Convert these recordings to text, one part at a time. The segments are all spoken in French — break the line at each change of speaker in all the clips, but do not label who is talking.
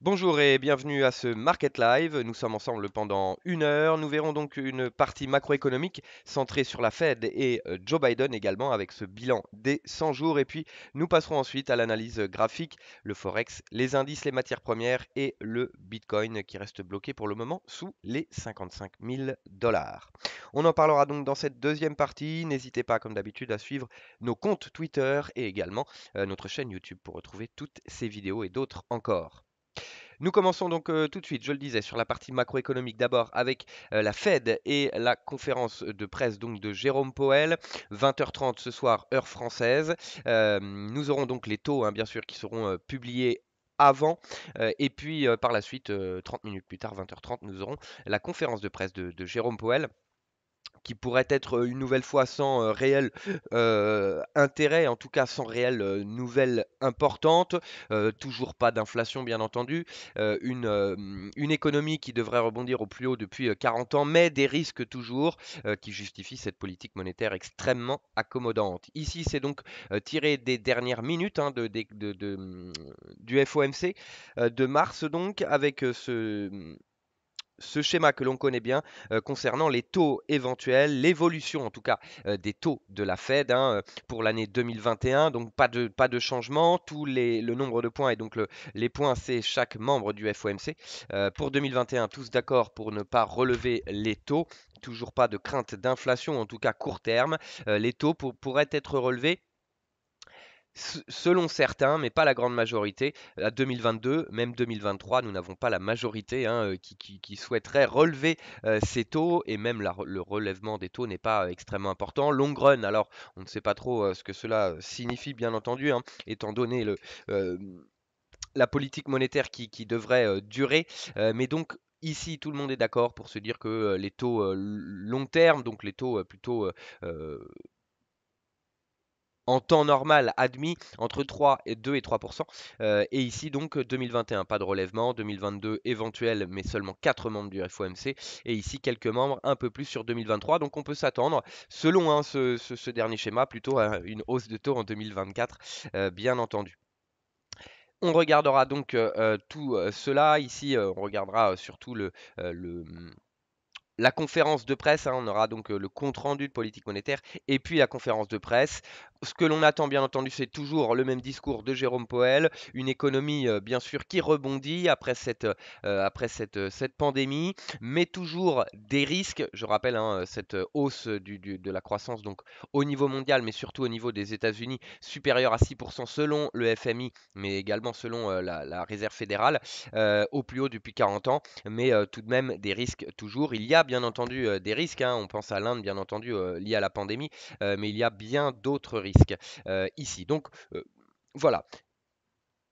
Bonjour et bienvenue à ce Market Live. Nous sommes ensemble pendant une heure. Nous verrons donc une partie macroéconomique centrée sur la Fed et euh, Joe Biden également avec ce bilan des 100 jours. Et puis nous passerons ensuite à l'analyse graphique, le Forex, les indices, les matières premières et le Bitcoin qui reste bloqué pour le moment sous les 55 000 dollars. On en parlera donc dans cette deuxième partie. N'hésitez pas comme d'habitude à suivre nos comptes Twitter et également euh, notre chaîne YouTube pour retrouver toutes ces vidéos et d'autres encore. Nous commençons donc euh, tout de suite, je le disais, sur la partie macroéconomique d'abord avec euh, la Fed et la conférence de presse donc de Jérôme Powell, 20h30 ce soir heure française. Euh, nous aurons donc les taux hein, bien sûr qui seront publiés avant. et puis par la suite, 30 minutes plus tard, 20h30, nous aurons la conférence de presse de, Jérôme poël qui pourrait être une nouvelle fois sans réel intérêt, en tout cas sans réelle nouvelle importante, toujours pas d'inflation bien entendu, une, une économie qui devrait rebondir au plus haut depuis 40 ans, mais des risques toujours qui justifient cette politique monétaire extrêmement accommodante. Ici, c'est donc tiré des dernières minutes hein, mmh, du FOMC de mars donc, avec ce mmh, ce schéma que l'on connaît bien euh, concernant les taux éventuels, l'évolution en tout cas euh, des taux de la Fed hein, euh, pour l'année 2021. Donc pas de, pas de changement, tous les, le nombre de points et donc les points c'est chaque membre du FOMC. pour 2021, tous d'accord pour ne pas relever les taux. Toujours pas de crainte d'inflation, en tout cas court terme. les taux pourraient être relevés selon certains, mais pas la grande majorité. À 2022, même 2023, nous n'avons pas la majorité hein, euh, qui, souhaiterait relever euh, ces taux, et même le relèvement des taux n'est pas extrêmement important. Long run, alors on ne sait pas trop euh, ce que cela signifie, bien entendu, hein, étant donné la politique monétaire qui devrait durer. mais donc, Ici, tout le monde est d'accord pour se dire que les taux long terme, donc les taux plutôt en temps normal admis entre 3 et 2 et 3%. Euh, et ici donc 2021, pas de relèvement, 2022 éventuel, mais seulement 4 membres du FOMC, et ici quelques membres un peu plus sur 2023. Donc on peut s'attendre, selon hein, ce, dernier schéma, plutôt à une hausse de taux en 2024, euh, bien entendu. On regardera donc euh, tout cela. Ici, on regardera surtout le, la conférence de presse, hein. on aura donc le compte rendu de politique monétaire et puis la conférence de presse ce que l'on attend, bien entendu, c'est toujours le même discours de Jérôme Poel, une économie, euh, bien sûr, qui rebondit après cette, euh, après cette, euh, cette pandémie, mais toujours des risques. Je rappelle hein, cette hausse du, de la croissance donc, au niveau mondial, mais surtout au niveau des États-Unis, supérieure à 6% selon le FMI, mais également selon la, Réserve fédérale, au plus haut depuis 40 ans, mais tout de même des risques toujours. Il y a, bien entendu, des risques. Hein. on pense à l'Inde, bien entendu, lié à la pandémie, mais il y a bien d'autres risques risque euh, ici. Donc euh, voilà,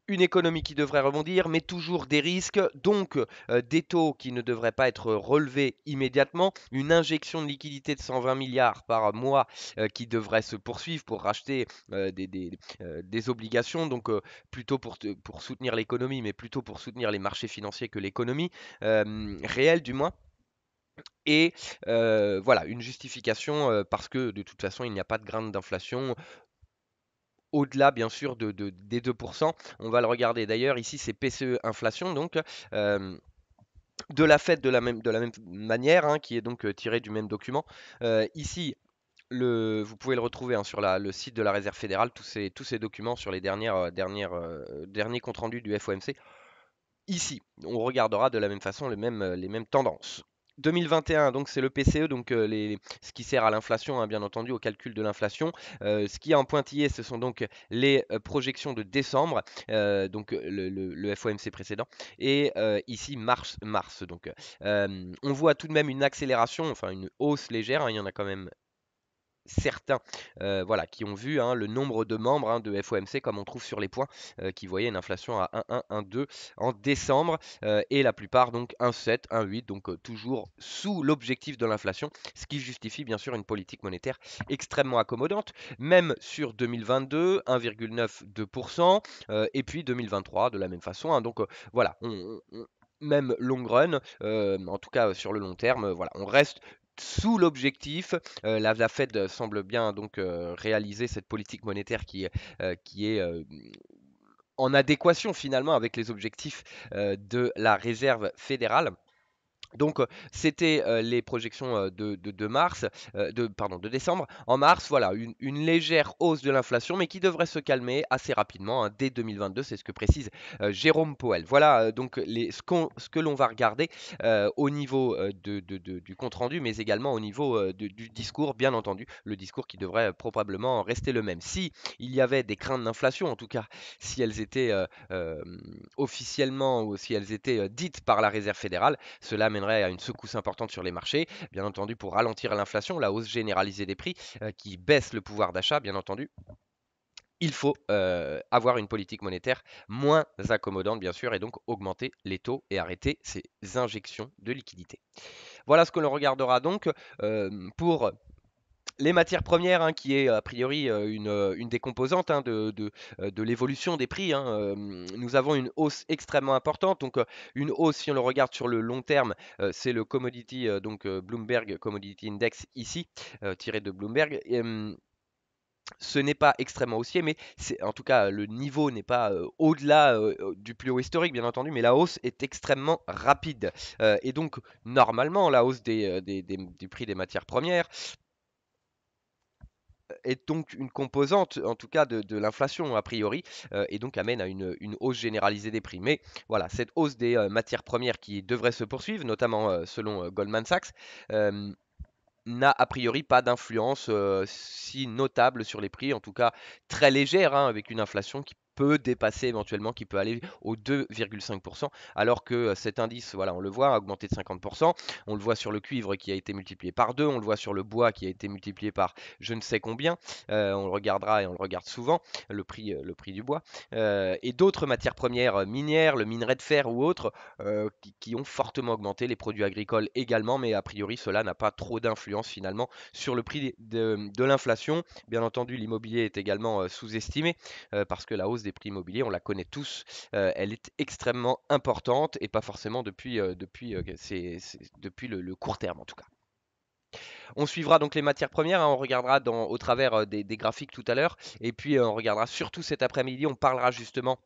une économie qui devrait rebondir, mais toujours des risques, donc euh, des taux qui ne devraient pas être relevés immédiatement, une injection de liquidité de 120 milliards par mois qui devrait se poursuivre pour racheter des, obligations, donc plutôt pour soutenir l'économie, mais plutôt pour soutenir les marchés financiers que l'économie réelle du moins. Et voilà, une justification parce que de toute façon, il n'y a pas de grain d'inflation au-delà bien sûr de, des 2%. On va le regarder d'ailleurs, ici c'est PCE inflation, donc de la fête de la même, de la même manière, hein, qui est donc tiré du même document. ici, le, vous pouvez le retrouver hein, sur le site de la Réserve fédérale, tous ces, tous ces documents sur les dernières, dernières, derniers comptes rendus du FOMC. Ici, on regardera de la même façon les mêmes, les mêmes tendances. 2021, donc c'est le PCE, donc euh, ce qui sert à l'inflation, hein, bien entendu, au calcul de l'inflation. Euh, ce qui est en pointillé, ce sont donc les euh, projections de décembre, donc le, FOMC précédent, et ici mars. mars donc, on voit tout de même une accélération, enfin une hausse légère. Hein, il y en a quand même certains euh, voilà, qui ont vu hein, le nombre de membres hein, de FOMC comme on trouve sur les points euh, qui voyaient une inflation à 1,112 en décembre euh, et la plupart donc 1,7, 1,8 donc toujours sous l'objectif de l'inflation ce qui justifie bien sûr une politique monétaire extrêmement accommodante même sur 2022 1,92% et puis 2023 de la même façon hein. donc voilà même long run, en tout cas sur le long terme, voilà, on reste sous l'objectif. Euh, la, Fed semble bien donc euh, réaliser cette politique monétaire qui, euh, qui est en adéquation finalement avec les objectifs de la réserve fédérale. Donc c'était les projections de, mars, de, pardon, de décembre. En mars, voilà, une, légère hausse de l'inflation, mais qui devrait se calmer assez rapidement hein, dès 2022, c'est ce que précise Jérôme Powell. Voilà donc les, ce, que l'on va regarder au niveau de, du compte-rendu, mais également au niveau du discours, bien entendu, le discours qui devrait probablement rester le même. Si il y avait des craintes d'inflation, en tout cas si elles étaient officiellement ou si elles étaient dites par la Réserve fédérale, cela mènerait à une secousse importante sur les marchés, bien entendu pour ralentir l'inflation, la hausse généralisée des prix euh, qui baisse le pouvoir d'achat, bien entendu. Il faut euh, avoir une politique monétaire moins accommodante, bien sûr, et donc augmenter les taux et arrêter ces injections de liquidités. Voilà ce que l'on regardera donc euh, pour les matières premières, hein, qui est a priori euh, euh, une, des composantes hein, euh, de, l'évolution des prix, hein, nous avons une hausse extrêmement importante. Donc une hausse, si on le regarde sur le long terme, c'est le commodity, donc Bloomberg Commodity Index ici, tiré de Bloomberg. ce n'est pas extrêmement haussier, mais en tout cas le niveau n'est pas au-delà du plus haut historique, bien entendu, mais la hausse est extrêmement rapide. et donc normalement, la hausse des, des prix des matières premières est donc une composante, en tout cas de, l'inflation a priori, euh, et donc amène à une, hausse généralisée des prix. Mais voilà, cette hausse des euh, matières premières qui devrait se poursuivre, notamment euh, selon Goldman Sachs, n'a a priori pas d'influence si notable sur les prix, en tout cas très légère, hein, avec une inflation qui peut dépasser éventuellement, qui peut aller aux 2,5%, alors que euh, cet indice, voilà, on le voit, a augmenté de 50%, on le voit sur le cuivre qui a été multiplié par 2, on le voit sur le bois qui a été multiplié par je ne sais combien, euh, on le regardera et on le regarde souvent, le prix, euh, le prix du bois, et d'autres matières premières minières, le minerai de fer ou autres, qui, ont fortement augmenté, les produits agricoles également, mais a priori cela n'a pas trop d'influence finalement sur le prix de, l'inflation. Bien entendu, l'immobilier est également sous-estimé parce que la hausse des prix immobiliers, on la connaît tous, euh, elle est extrêmement importante et pas forcément depuis, euh, depuis, euh, c'est, depuis le, court terme en tout cas. On suivra donc les matières premières, hein, on regardera dans, au travers des, graphiques tout à l'heure, et puis on regardera surtout cet après-midi, on parlera justement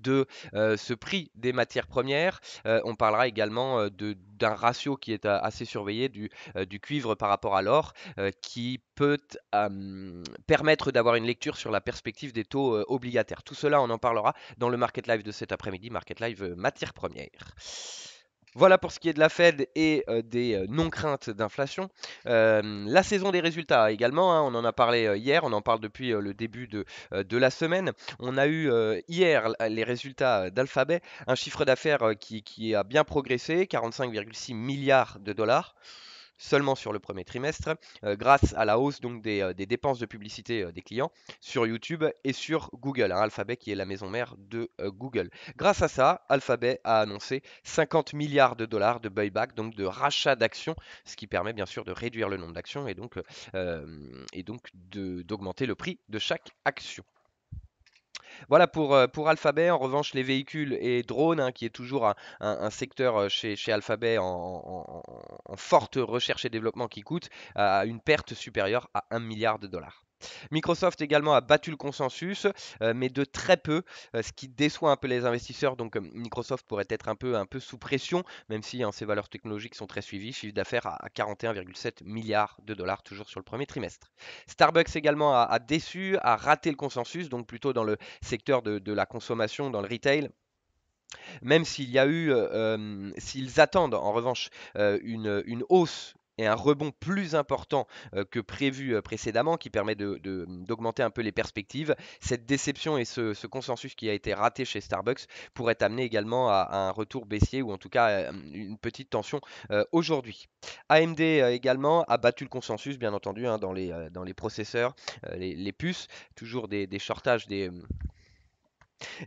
de ce prix des matières premières. on parlera également d'un ratio qui est assez surveillé du, du cuivre par rapport à l'or, qui peut permettre d'avoir une lecture sur la perspective des taux obligataires. Tout cela, on en parlera dans le Market Live de cet après-midi, Market Live matières premières. Voilà pour ce qui est de la Fed et euh, des euh, non-craintes d'inflation. la saison des résultats également, hein, on en a parlé euh, hier, on en parle depuis le début de, la semaine. On a eu hier les résultats d'Alphabet, un chiffre d'affaires qui, qui, a bien progressé, 45,6 milliards de dollars seulement sur le premier trimestre euh, grâce à la hausse donc, des, euh, dépenses de publicité euh, des clients sur YouTube et sur Google, hein, Alphabet qui est la maison mère de Google. Grâce à ça, Alphabet a annoncé 50 milliards de dollars de buyback, donc de rachat d'actions, ce qui permet bien sûr de réduire le nombre d'actions et donc, et donc d'augmenter le prix de chaque action. Voilà euh, pour, Alphabet. En revanche, les véhicules et drones, hein, qui est toujours un, secteur euh, chez, Alphabet en, en, forte recherche et développement qui coûte, euh, à une perte supérieure à 1 milliard de dollars. Microsoft également a battu le consensus, euh, mais de très peu, euh, ce qui déçoit un peu les investisseurs. Donc euh, Microsoft pourrait être un peu, sous pression, même si hein, ses valeurs technologiques sont très suivies. Chiffre d'affaires à 41,7 milliards de dollars, toujours sur le premier trimestre. Starbucks également a, déçu, a raté le consensus, donc plutôt dans le secteur de, la consommation, dans le retail. Même s'il y a eu, s'ils attendent en revanche une, hausse et un rebond plus important que prévu précédemment qui permet mmh, d'augmenter un peu les perspectives. Cette déception et ce, consensus qui a été raté chez Starbucks pourrait amener également à, un retour baissier ou en tout cas une petite tension aujourd'hui. AMD également a battu le consensus bien entendu hein, dans, les, processeurs, les, puces, toujours des, shortages des... Mmh,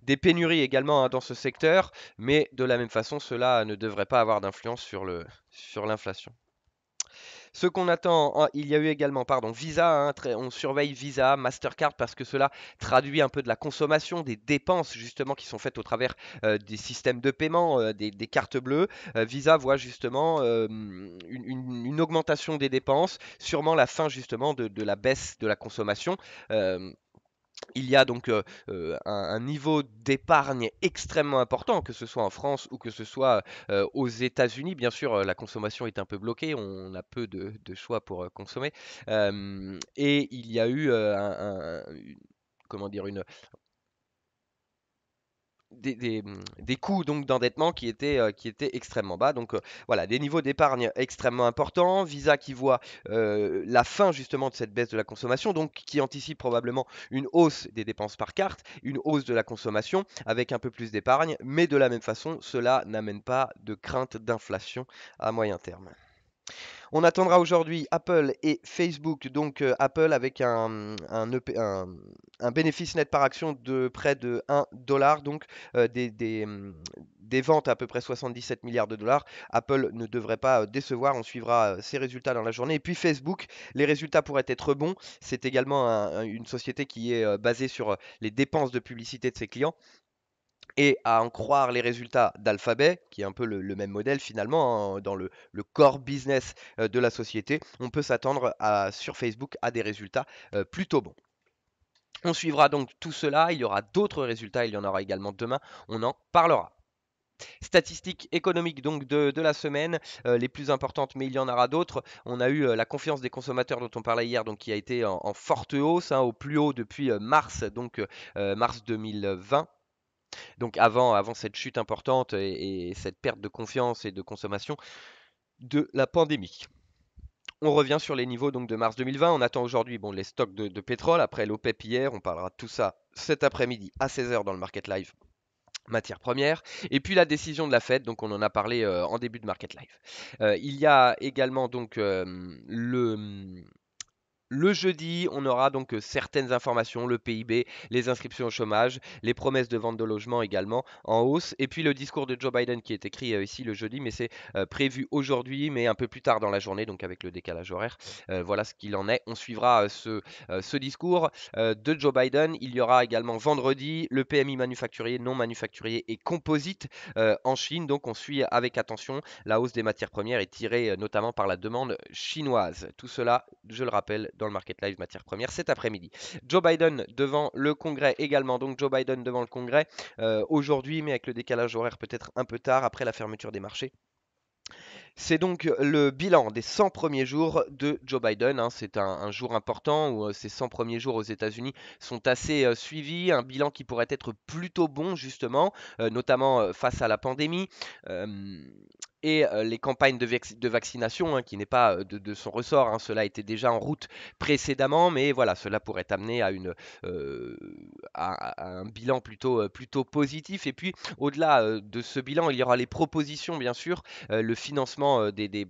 des pénuries également hein, dans ce secteur, mais de la même façon, cela ne devrait pas avoir d'influence sur l'inflation. Ce qu'on attend, hein, il y a eu également, pardon, Visa, hein, on surveille Visa, Mastercard, parce que cela traduit un peu de la consommation, des dépenses justement qui sont faites au travers euh, des systèmes de paiement, euh, des, cartes bleues. Euh, Visa voit justement une, augmentation des dépenses, sûrement la fin justement de la baisse de la consommation il y a donc euh, euh, un, niveau d'épargne extrêmement important, que ce soit en France ou que ce soit euh, aux États-Unis. Bien sûr, la consommation est un peu bloquée, on a peu de, choix pour consommer. et il y a eu un, comment dire, une, des, mmh, des, coûts donc d'endettement qui étaient, euh, qui extrêmement bas. Donc euh, voilà, des niveaux d'épargne extrêmement importants. Visa qui voit euh, la fin justement de cette baisse de la consommation, donc qui anticipe probablement une hausse des dépenses par carte, une hausse de la consommation avec un peu plus d'épargne, mais de la même façon, cela n'amène pas de crainte d'inflation à moyen terme. On attendra aujourd'hui Apple et Facebook, donc euh, Apple avec e un, bénéfice net par action de près de 1 dollar, donc euh, des, mm, des, ventes à peu près 77 milliards de dollars. Apple ne devrait pas euh, décevoir, on suivra ses résultats dans la journée. Et puis Facebook, les résultats pourraient être bons. C'est également une société qui est basée sur les dépenses de publicité de ses clients. Et à en croire les résultats d'Alphabet, qui est un peu le, même modèle finalement hein, dans le, le, core business euh, de la société, on peut s'attendre sur Facebook à des résultats euh, plutôt bons. On suivra donc tout cela, il y aura d'autres résultats, il y en aura également demain, on en parlera. Statistiques économiques donc de, la semaine, euh, les plus importantes, mais il y en aura d'autres. On a eu la confiance des consommateurs dont on parlait hier, donc qui a été en, forte hausse, hein, au plus haut depuis mars, donc mars 2020. Donc avant, avant cette chute importante et, cette perte de confiance et de consommation de la pandémie. On revient sur les niveaux donc de mars 2020. On attend aujourd'hui bon, les stocks de, pétrole. Après l'OPEP hier, on parlera de tout ça cet après-midi à 16h dans le Market Live matières premières, et puis la décision de la Fed, donc on en a parlé euh, en début de Market Live. Euh, il y a également donc euh, le le jeudi, on aura donc euh, certaines informations, le PIB, les inscriptions au chômage, les promesses de vente de logements également en hausse, et puis le discours de Joe Biden qui est écrit euh, ici le jeudi, mais c'est euh, prévu aujourd'hui, mais un peu plus tard dans la journée, donc avec le décalage horaire. voilà ce qu'il en est. On suivra ce, ce, discours de Joe Biden. Il y aura également vendredi le PMI manufacturier, non manufacturier et composite en Chine, donc on suit avec attention. La hausse des matières premières est tirée notamment par la demande chinoise. Tout cela, je le rappelle, dans le Market Live matière première cet après-midi. Joe Biden devant le Congrès également, donc Joe Biden devant le Congrès euh, aujourd'hui, mais avec le décalage horaire peut-être un peu tard après la fermeture des marchés. C'est donc le bilan des 100 premiers jours de Joe Biden. Hein. C'est un, jour important où euh, ces 100 premiers jours aux États-Unis sont assez euh, suivis. Un bilan qui pourrait être plutôt bon, justement, notamment face à la pandémie et euh, les campagnes de, vaccination, hein, qui n'est pas euh, de, son ressort. Hein. cela était déjà en route précédemment, mais voilà, cela pourrait amener à, euh, un bilan plutôt, positif. Et puis, au-delà de ce bilan, il y aura les propositions, bien sûr, le financement des,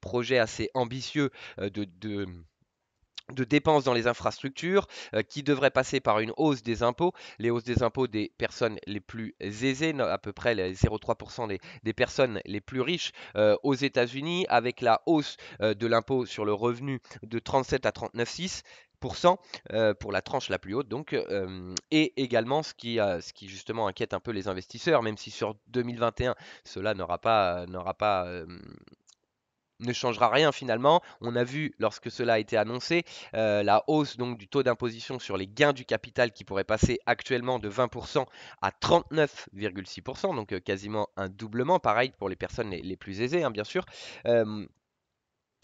projets assez ambitieux de, de de dépenses dans les infrastructures euh, qui devraient passer par une hausse des impôts, les hausses des impôts des personnes les plus aisées, à peu près les 0,3% des, personnes les plus riches euh, aux États-Unis, avec la hausse euh, de l'impôt sur le revenu de 37 à 39,6% pour la tranche la plus haute donc et également ce qui, ce qui justement inquiète un peu les investisseurs même si sur 2021 cela n'aura pas n'aura pas ne changera rien finalement. On a vu lorsque cela a été annoncé euh, la hausse donc du taux d'imposition sur les gains du capital qui pourrait passer actuellement de 20% à 39,6%, donc euh, quasiment un doublement. Pareil pour les personnes les, plus aisées, hein, bien sûr. Euh,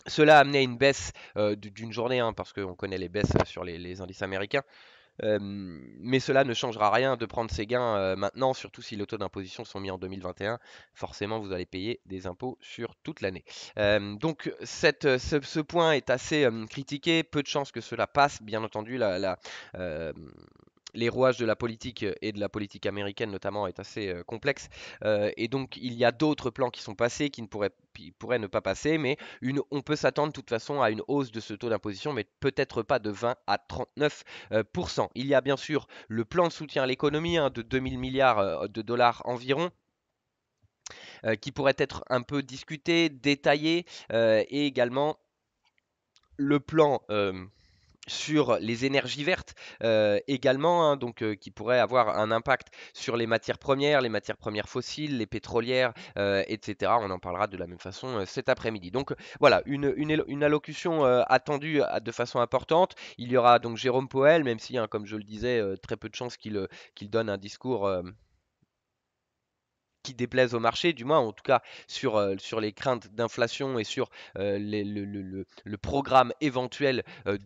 cela a amené à une baisse d'une journée, hein, parce qu'on connaît les baisses sur les indices américains mais cela ne changera rien de prendre ces gains maintenant, surtout si les taux d'imposition sont mis en 2021. Forcément, vous allez payer des impôts sur toute l'année. donc, cette, ce, point est assez critiqué. Peu de chances que cela passe. Bien entendu, la, la les rouages de la politique euh, et de la politique américaine notamment est assez euh, complexe. Euh, et donc il y a d'autres plans qui sont passés, qui ne pourraient, ne pas passer, mais on peut s'attendre de toute façon à une hausse de ce taux d'imposition, mais peut-être pas de 20 à 39 Il y a bien sûr le plan de soutien à l'économie hein, de 2000 milliards de dollars environ. qui pourrait être un peu discuté, détaillé, et également le plan sur les énergies vertes euh, également, hein, donc euh, qui pourraient avoir un impact sur les matières premières, les matières premières fossiles, les pétrolières, euh, etc. On en parlera de la même façon cet après-midi. Donc voilà, une, une, allocution attendue de façon importante. Il y aura donc Jérôme Poel, même si, hein, comme je le disais, très peu de chances qu'il donne un discours qui déplaisent au marché, du moins en tout cas sur, sur les craintes d'inflation et sur le, programme éventuel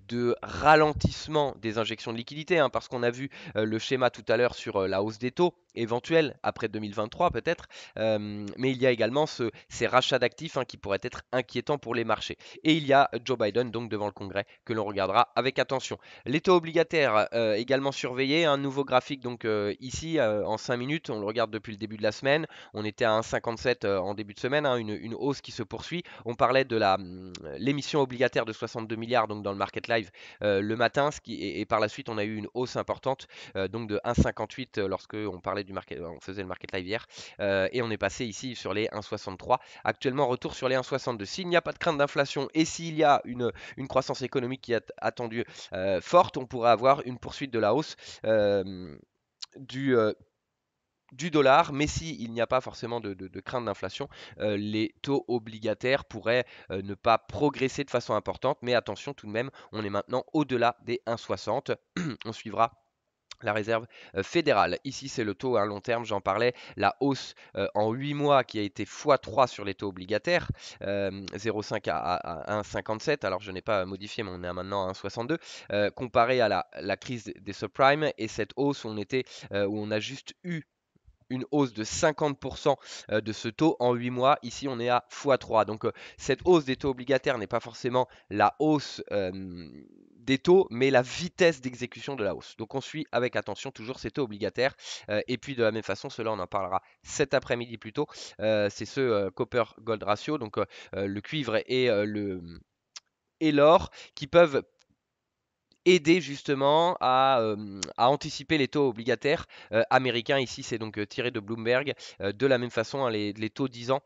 de ralentissement des injections de liquidités, hein, parce qu'on a vu le schéma tout à l'heure sur la hausse des taux éventuelle après 2023 peut-être, mais il y a également ces rachats d'actifs hein, qui pourraient être inquiétants pour les marchés. Et il y a Joe Biden donc devant le Congrès que l'on regardera avec attention. Les taux obligataires également surveillés, un nouveau graphique donc ici en 5 minutes, on le regarde depuis le début de la semaine. On était à 1,57 euh, en début de semaine, hein, une, hausse qui se poursuit. On parlait de mm, l'émission obligataire de 62 milliards donc dans le market live euh, le matin, et, par la suite on a eu une hausse importante euh, donc de 1,58 lorsque on parlait du market, on faisait le market live hier, et on est passé ici sur les 1,63. Actuellement retour sur les 1,62. S'il n'y a pas de crainte d'inflation et s'il y a une, une, croissance économique qui est attendue forte, on pourrait avoir une poursuite de la hausse du du dollar, mais s'il n'y a pas forcément de, crainte d'inflation, euh, les taux obligataires pourraient euh, ne pas progresser de façon importante, mais attention tout de même, on est maintenant au-delà des 1,60, on suivra la réserve euh, fédérale. Ici, c'est le taux à long terme, j'en parlais, la hausse en 8 mois qui a été x3 sur les taux obligataires, 0,5 à, 1,57, alors je n'ai pas modifié, mais on est maintenant à 1,62, comparé à la, crise des subprimes, et cette hausse, on était où on a juste eu une hausse de 50% euh, de ce taux en 8 mois. Ici, on est à x3. Donc, euh, cette hausse des taux obligataires n'est pas forcément la hausse euh, des taux, mais la vitesse d'exécution de la hausse. Donc on suit avec attention toujours ces taux obligataires. et puis de la même façon, cela on en parlera cet après-midi plus tôt. c'est ce copper gold ratio, donc le cuivre et le et l'or qui peuvent aider justement à, anticiper les taux obligataires euh, américains. Ici, c'est donc euh, tiré de Bloomberg. Euh, de la même façon, hein, les, les, taux 10 ans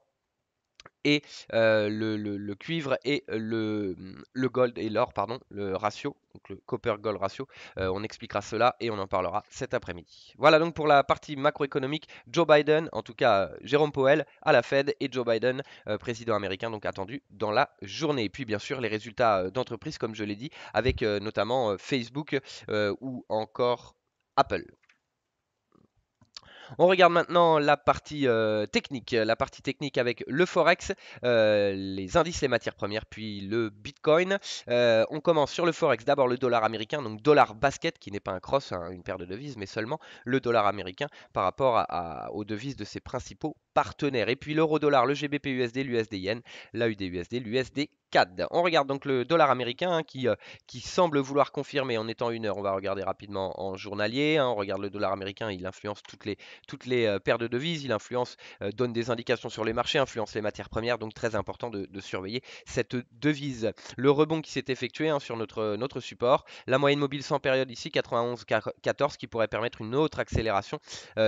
et le, cuivre et mmh, le, gold et l'or, pardon, le ratio, donc le copper-gold ratio. on expliquera cela et on en parlera cet après-midi. Voilà donc pour la partie macroéconomique. Joe Biden, en tout cas Jérôme Powell à la Fed et Joe Biden, président américain, donc attendu dans la journée. Et puis bien sûr les résultats d'entreprise, comme je l'ai dit, avec notamment Facebook ou encore Apple. On regarde maintenant la partie euh, technique, la partie technique avec le forex, euh, les indices, les matières premières, puis le bitcoin. Euh, on commence sur le forex, d'abord le dollar américain, donc dollar basket qui n'est pas un cross, hein, une paire de devises, mais seulement le dollar américain par rapport aux devises de ses principaux et puis l'euro dollar, le GBP USD, l'USD yen, l'AUD USD, l'USD CAD. On regarde donc le dollar américain hein, qui, euh, qui semble vouloir confirmer en étant une heure. On va regarder rapidement en journalier. Hein. on regarde le dollar américain, il influence toutes les, toutes les euh, paires de devises, il influence, euh, donne des indications sur les marchés, influence les matières premières. Donc très important de, surveiller cette devise. Le rebond qui s'est effectué hein, sur notre, notre support. La moyenne mobile sans période ici, 91-14 qui pourrait permettre une autre accélération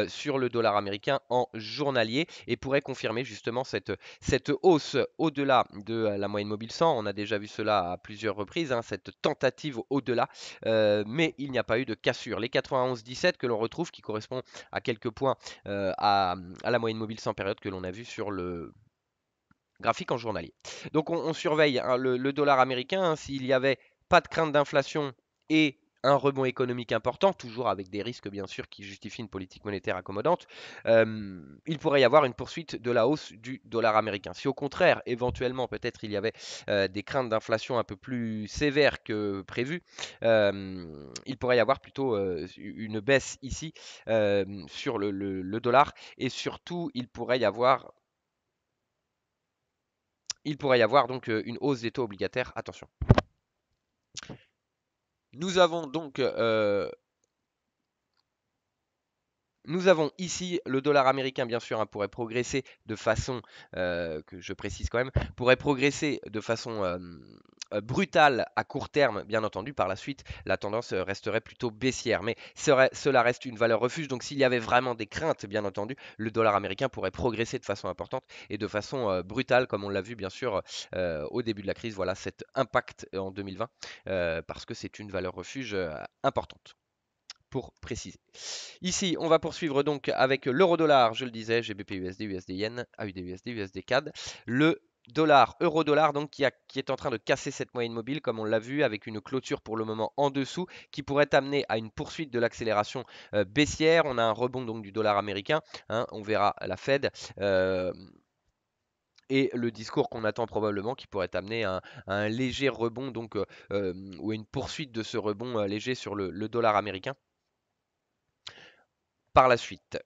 sur le dollar américain en journalier et pourrait confirmer justement cette, cette hausse au-delà de euh, la moyenne mobile 100. On a déjà vu cela à plusieurs reprises, hein, cette tentative au-delà, euh, mais il n'y a pas eu de cassure. Les 91-17 que l'on retrouve, qui correspond à quelques points euh, à, la moyenne mobile 100 période que l'on a vu sur le graphique en journalier. Donc on, surveille hein, le, dollar américain. Hein, s'il n'y avait pas de crainte d'inflation et un rebond économique important, toujours avec des risques bien sûr qui justifient une politique monétaire accommodante, il pourrait y avoir une poursuite de la hausse du dollar américain. Si au contraire, éventuellement, peut-être il y avait des craintes d'inflation un peu plus sévères que prévues, il pourrait y avoir plutôt une baisse ici sur le, dollar et surtout il pourrait y avoir il pourrait y avoir donc une hausse des taux obligataires. Attention. Nous avons donc... Euh, nous avons ici le dollar américain, bien sûr, hein, pourrait progresser de façon, euh, que je précise quand même, pourrait progresser de façon euh, euh, brutale à court terme, bien entendu, par la suite, la tendance euh, resterait plutôt baissière. Mais cela reste une valeur refuge, donc s'il y avait vraiment des craintes, bien entendu, le dollar américain pourrait progresser de façon importante et de façon euh, brutale, comme on l'a vu, bien sûr, au début de la crise. Voilà cet impact en 2020, parce que c'est une valeur refuge importante pour préciser. Ici, on va poursuivre donc avec l'euro dollar, je le disais, GBP USD, USD Yen, AUD USD, USD CAD, le dollar, euro-dollar, donc qui, est en train de casser cette moyenne mobile, comme on l'a vu, avec une clôture pour le moment en dessous, qui pourrait amener à une poursuite de l'accélération euh, baissière. On a un rebond donc du dollar américain, hein, on verra la Fed. Euh, et le discours qu'on attend probablement qui pourrait amener à un, léger rebond donc à euh, ou une poursuite de ce rebond léger sur le dollar américain par la suite.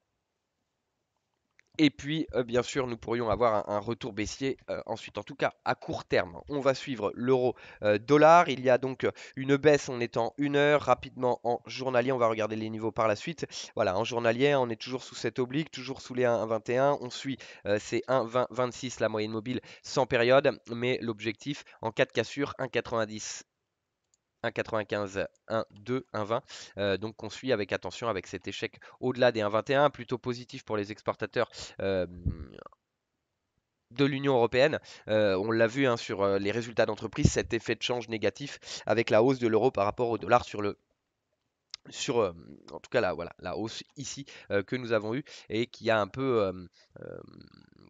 Et puis, euh, bien sûr, nous pourrions avoir un, retour baissier euh, ensuite, en tout cas à court terme. On va suivre l'euro-dollar. Euh, il y a donc une baisse, en étant en heure, rapidement en journalier. On va regarder les niveaux par la suite. Voilà, en journalier, on est toujours sous cette oblique, toujours sous les 1,21. On suit ces 1,26, la moyenne mobile sans période, mais l'objectif en cas de cassure, 1,90 1,95, 1,2, 1,20. donc qu'on suit avec attention avec cet échec au-delà des 1,21, plutôt positif pour les exportateurs. de l'Union européenne. Euh, on l'a vu hein, sur euh, les résultats d'entreprise, cet effet de change négatif avec la hausse de l'euro par rapport au dollar sur le sur euh, en tout cas la, voilà, la hausse ici que nous avons eue et qui a un peu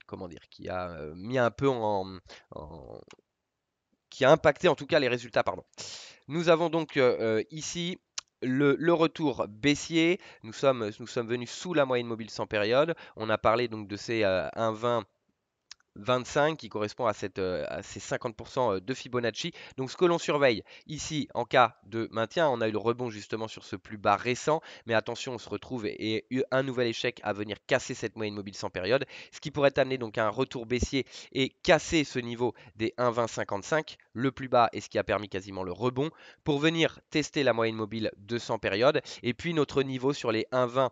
comment dire qui a mis un peu en qui a impacté en tout cas les résultats. Pardon. Nous avons donc euh, euh, ici le, retour baissier. Nous sommes, nous sommes venus sous la moyenne mobile sans période. On a parlé donc de ces 1,20 euh, 25 qui correspond à, euh, ces 50% euh, de Fibonacci. Donc ce que l'on surveille ici en cas de maintien, on a eu le rebond justement sur ce plus bas récent, mais attention on se retrouve et, eu un nouvel échec à venir casser cette moyenne mobile sans période, ce qui pourrait amener donc un retour baissier et casser ce niveau des 1,2055, le plus bas et ce qui a permis quasiment le rebond, pour venir tester la moyenne mobile de 200 périodes et puis notre niveau sur les 1,20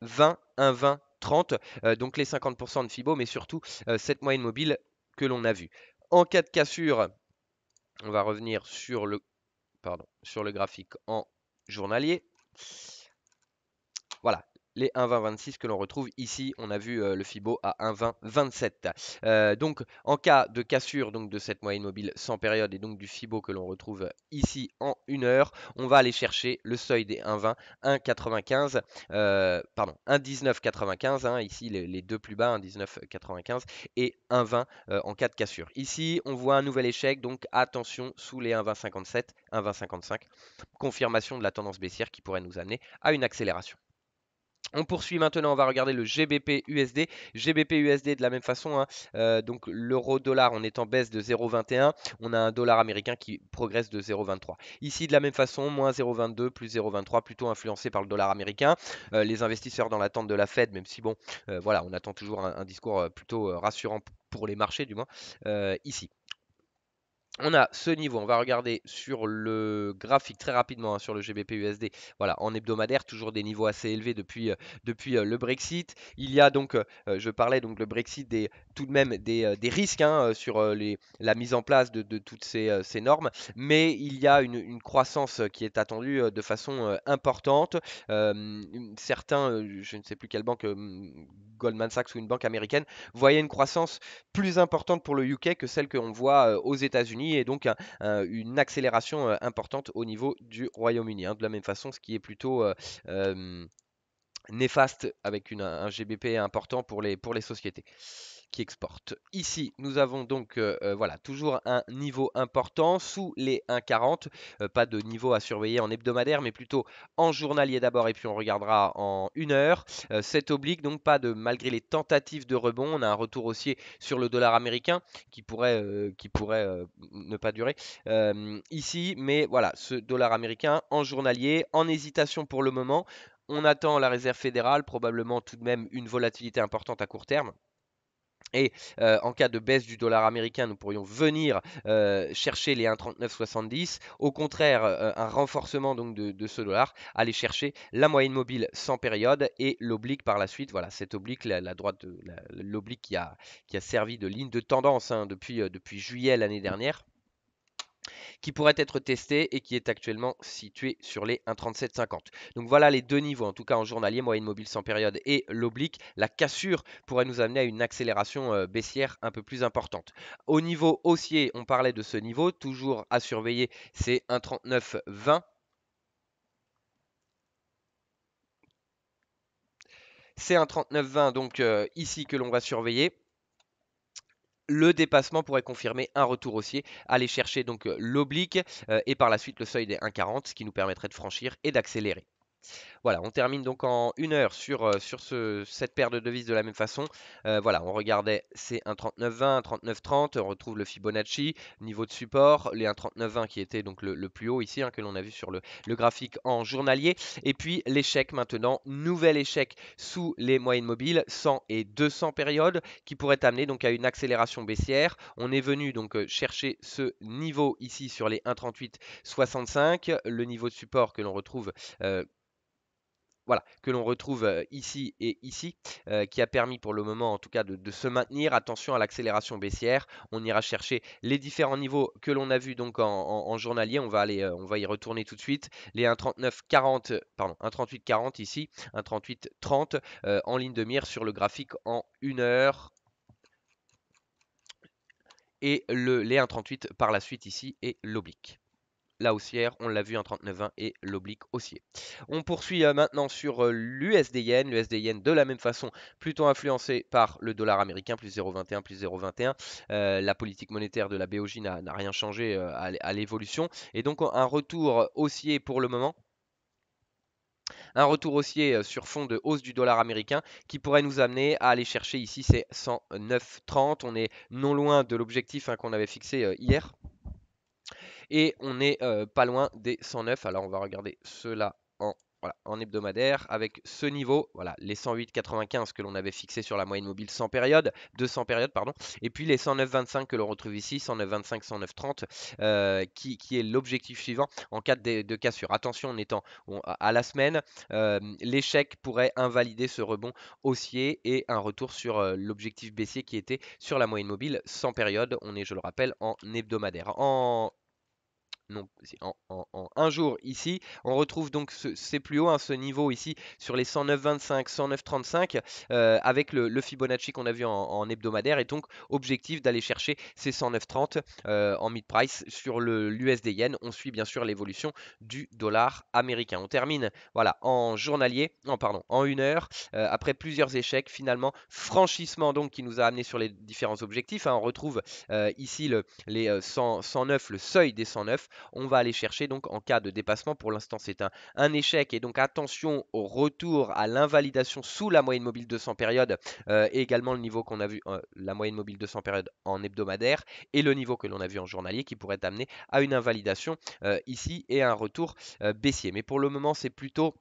20, 30, euh, donc les 50% de FIBO, mais surtout euh, cette moyenne mobile que l'on a vue. En cas de cassure, on va revenir sur le, sur le graphique en journalier les 1,20,26 que l'on retrouve ici. On a vu euh, le FIBO à 1,20,27. Euh, donc en cas de cassure donc, de cette moyenne mobile sans période et donc du FIBO que l'on retrouve euh, ici en une heure, on va aller chercher le seuil des 1,20, 1,95, pardon, 1,19,95. Hein, ici les, les, deux plus bas, 1,19,95 et 1,20 en cas de cassure. Ici, on voit un nouvel échec, donc attention sous les 1,20,57, 1,20,55. Confirmation de la tendance baissière qui pourrait nous amener à une accélération. On poursuit maintenant, on va regarder le GBP USD. GBP USD de la même façon, hein, euh, donc l'euro dollar on est en baisse de 0,21, on a un dollar américain qui progresse de 0,23. Ici de la même façon, moins 0,22, plus 0,23, plutôt influencé par le dollar américain. Euh, les investisseurs dans l'attente de la Fed, même si bon, euh, voilà, on attend toujours un, un discours plutôt rassurant pour les marchés du moins, ici on a ce niveau, on va regarder sur le graphique très rapidement, hein, sur le GBPUSD voilà, en hebdomadaire, toujours des niveaux assez élevés depuis, euh, depuis euh, le Brexit. Il y a donc, euh, je parlais donc le Brexit, des, tout de même des, risques hein, sur les, la mise en place de, toutes ces, normes, mais il y a une, une croissance qui est attendue de façon importante. certains, je ne sais plus quelle banque, Goldman Sachs ou une banque américaine, voyaient une croissance plus importante pour le UK que celle que qu'on voit aux États-Unis et donc une accélération euh, importante au niveau du Royaume-Uni. Hein, de la même façon, ce qui est plutôt euh, néfaste avec un GBP important pour les, pour les sociétés qui exporte. Ici, nous avons donc euh, euh, voilà toujours un niveau important sous les 1,40. Euh, pas de niveau à surveiller en hebdomadaire, mais plutôt en journalier d'abord et puis on regardera en une heure. Cet cette oblique, donc pas de malgré les tentatives de rebond, on a un retour haussier sur le dollar américain qui pourrait, qui pourrait ne pas durer ici, mais voilà ce dollar américain en journalier en hésitation pour le moment. On attend la réserve fédérale, probablement tout de même une volatilité importante à court terme. Et euh, en cas de baisse du dollar américain, nous pourrions venir euh, chercher les 1,3970. Au contraire, euh, un renforcement donc de, ce dollar, aller chercher la moyenne mobile sans période et l'oblique par la suite. Voilà, cette oblique, l'oblique qui a, servi de ligne de tendance hein, depuis juillet l'année dernière qui pourrait être testé et qui est actuellement situé sur les 1,3750. Donc voilà les deux niveaux, en tout cas en journalier, moyenne mobile sans période et l'oblique. La cassure pourrait nous amener à une accélération euh, baissière un peu plus importante. Au niveau haussier, on parlait de ce niveau, toujours à surveiller, c'est 1,3920. C'est 1,3920 donc euh, ici que l'on va surveiller le dépassement pourrait confirmer un retour haussier, aller chercher donc euh, l'oblique euh, et par la suite le seuil des 1,40, ce qui nous permettrait de franchir et d'accélérer. Voilà, on termine donc en une heure sur, euh, sur ce, cette paire de devises de la même façon. Euh, voilà, on regardait ces 1,3920, 1,3930, on retrouve le Fibonacci, niveau de support, les 1,3920 qui était donc le, plus haut ici, hein, que l'on a vu sur le, graphique en journalier. Et puis l'échec maintenant, nouvel échec sous les moyennes mobiles, 100 et 200 périodes, qui pourrait amener donc à une accélération baissière. On est venu donc euh, chercher ce niveau ici sur les 1,3865, le niveau de support que l'on retrouve voilà, que l'on retrouve ici et ici, qui a permis pour le moment en tout cas de, se maintenir. Attention à l'accélération baissière. On ira chercher les différents niveaux que l'on a vus donc en, journalier. On va aller, on va y retourner tout de suite. Les 1,39,40, pardon, 1,38,40 ici, 1,38,30 30 en ligne de mire sur le graphique en 1 heure et le, les 1,38 par la suite ici et l'oblique la haussière, on l'a vu, en 39,20 et l'oblique haussier. On poursuit euh, maintenant sur euh, L'USD L'USDN de la même façon, plutôt influencé par le dollar américain, plus 0,21, plus 0,21. Euh, la politique monétaire de la BOJ n'a rien changé à l'évolution. Et donc un retour haussier pour le moment. Un retour haussier sur fond de hausse du dollar américain qui pourrait nous amener à aller chercher ici ces 109,30. On est non loin de l'objectif hein, qu'on avait fixé hier. Et on est euh, pas loin des 109. Alors on va regarder cela en, en hebdomadaire avec ce niveau, voilà, les 108,95 que l'on avait fixé sur la moyenne mobile 100 périodes, 200 périodes, pardon, et puis les 109,25 que l'on retrouve ici, 109,25, 109,30, euh, qui, est l'objectif suivant en cas de, de cassure. Attention, en étant à la semaine, euh, l'échec pourrait invalider ce rebond haussier et un retour sur l'objectif baissier qui était sur la moyenne mobile 100 période. On est, je le rappelle, en hebdomadaire. En donc en, un jour ici. On retrouve donc ces plus hauts, hein, ce niveau ici sur les 109,25, 109,35 euh, avec le, Fibonacci qu'on a vu en, hebdomadaire et donc objectif d'aller chercher ces 109,30 euh, en mid-price sur l'USD Yen. On suit bien sûr l'évolution du dollar américain. On termine voilà en journalier, non pardon, en une heure euh, après plusieurs échecs finalement franchissement donc qui nous a amené sur les différents objectifs. Hein. on retrouve ici le, les 109, le seuil des 109 on va aller chercher donc en cas de dépassement. Pour l'instant, c'est un, échec et donc attention au retour à l'invalidation sous la moyenne mobile 200 périodes et euh, également le niveau qu'on a vu, euh, la moyenne mobile 200 périodes en hebdomadaire et le niveau que l'on a vu en journalier qui pourrait amener à une invalidation euh, ici et à un retour baissier. Mais pour le moment, c'est plutôt